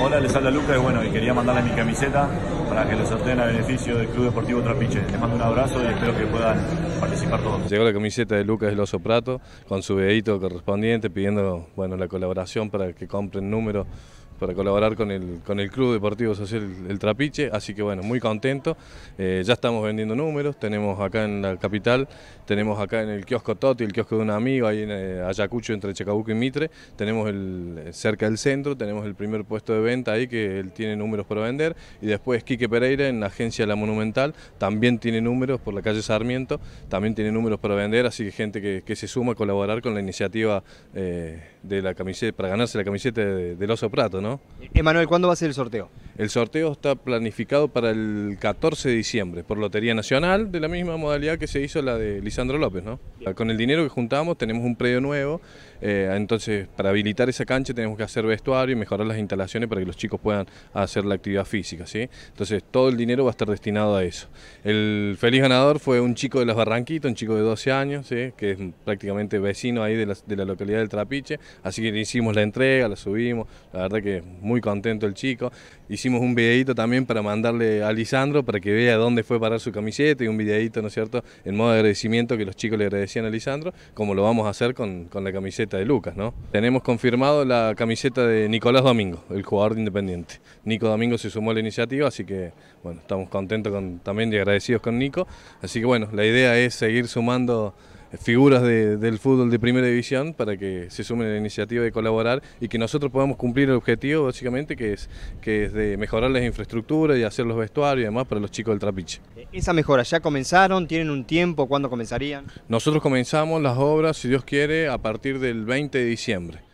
Hola, les habla Lucas y bueno, y quería mandarle mi camiseta para que lo sorteen a beneficio del Club Deportivo Trapiche. Les mando un abrazo y espero que puedan participar todos. Llegó la camiseta de Lucas El Oso Prato con su dedito correspondiente pidiendo bueno, la colaboración para que compren números para colaborar con el, con el Club Deportivo Social El Trapiche, así que bueno, muy contento, eh, ya estamos vendiendo números, tenemos acá en la capital, tenemos acá en el kiosco Toti, el kiosco de un amigo, ahí en eh, Ayacucho entre Chacabuco y Mitre, tenemos el, eh, cerca del centro, tenemos el primer puesto de venta ahí que él tiene números para vender, y después Quique Pereira en la agencia La Monumental, también tiene números por la calle Sarmiento, también tiene números para vender, así que gente que, se suma a colaborar con la iniciativa de la camiseta, para ganarse la camiseta del Oso Prato, Emanuel, ¿cuándo va a ser el sorteo? El sorteo está planificado para el 14 de diciembre por Lotería Nacional, de la misma modalidad que se hizo la de Lisandro López, ¿no? Con el dinero que juntamos tenemos un predio nuevo eh, entonces, para habilitar esa cancha tenemos que hacer vestuario y mejorar las instalaciones para que los chicos puedan hacer la actividad física. ¿sí? Entonces, todo el dinero va a estar destinado a eso. El feliz ganador fue un chico de las Barranquitas, un chico de 12 años, que es prácticamente vecino ahí de la, localidad del Trapiche. Así que le hicimos la entrega, la subimos. La verdad que muy contento el chico. Hicimos un videito también para mandarle a Lisandro para que vea dónde fue parar su camiseta y un videito, ¿no es cierto?, en modo de agradecimiento que los chicos le agradecían a Lisandro, como lo vamos a hacer con la camiseta de Lucas, ¿no? Tenemos confirmado la camiseta de Nicolás Domingo, el jugador de Independiente. Nico Domingo se sumó a la iniciativa, así que bueno, estamos contentos también y agradecidos con Nico. Así que bueno, la idea es seguir sumando figuras del fútbol de primera división para que se sumen a la iniciativa de colaborar y que nosotros podamos cumplir el objetivo básicamente que es, que es de mejorar las infraestructuras y hacer los vestuarios y demás para los chicos del trapiche. Eh, ¿Esa mejora ya comenzaron? ¿Tienen un tiempo? ¿Cuándo comenzarían? Nosotros comenzamos las obras, si Dios quiere, a partir del 20 de diciembre.